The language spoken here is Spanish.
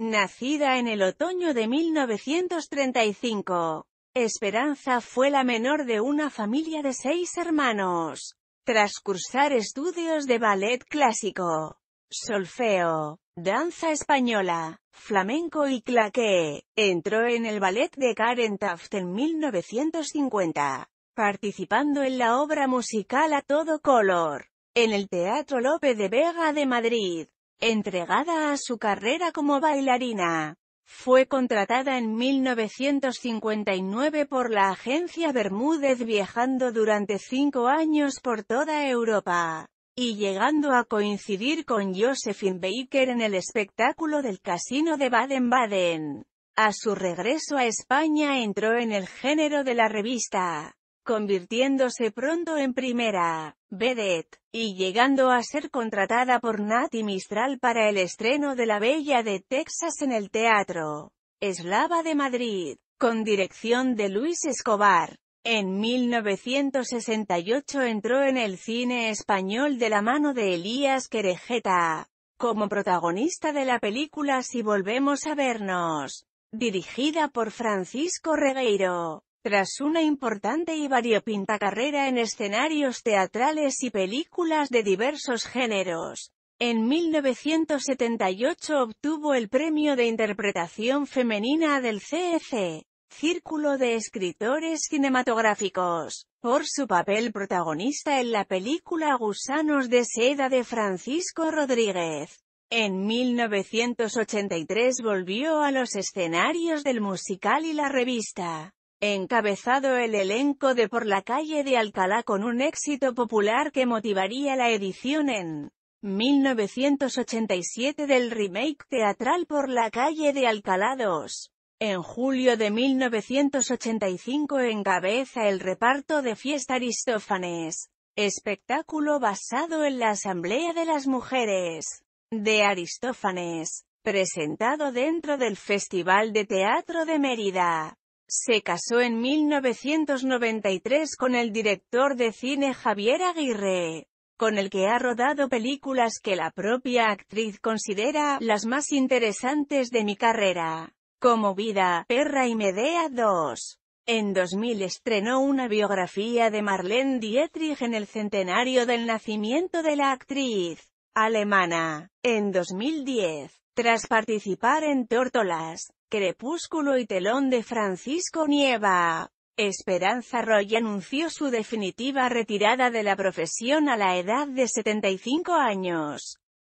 Nacida en el otoño de 1935, Esperanza fue la menor de una familia de seis hermanos. Tras cursar estudios de ballet clásico, solfeo, danza española, flamenco y claqué, entró en el ballet de Karen Taft en 1950, participando en la obra musical A Todo Color, en el Teatro Lope de Vega de Madrid. Entregada a su carrera como bailarina, fue contratada en 1959 por la agencia Bermúdez viajando durante cinco años por toda Europa, y llegando a coincidir con Josephine Baker en el espectáculo del Casino de Baden-Baden. A su regreso a España entró en el género de la revista, convirtiéndose pronto en primera vedette, y llegando a ser contratada por Nati Mistral para el estreno de La Bella de Texas en el Teatro Eslava de Madrid, con dirección de Luis Escobar. En 1968 entró en el cine español de la mano de Elías Querejeta, como protagonista de la película Si volvemos a vernos, dirigida por Francisco Regueiro. Tras una importante y variopinta carrera en escenarios teatrales y películas de diversos géneros, en 1978 obtuvo el Premio de Interpretación Femenina del CEC, e Círculo de Escritores Cinematográficos, por su papel protagonista en la película Gusanos de Seda de Francisco Rodríguez. En 1983 volvió a los escenarios del musical y la revista encabezado el elenco de Por la calle de Alcalá con un éxito popular que motivaría la edición en 1987 del remake teatral Por la calle de Alcalá 2. En julio de 1985 encabeza el reparto de Fiesta Aristófanes, espectáculo basado en la Asamblea de las Mujeres de Aristófanes, presentado dentro del Festival de Teatro de Mérida. Se casó en 1993 con el director de cine Javier Aguirre, con el que ha rodado películas que la propia actriz considera las más interesantes de mi carrera, como Vida, Perra y Medea 2. En 2000 estrenó una biografía de Marlene Dietrich en el centenario del nacimiento de la actriz alemana. En 2010, tras participar en Tórtolas, Crepúsculo y Telón de Francisco Nieva, Esperanza Roy anunció su definitiva retirada de la profesión a la edad de 75 años.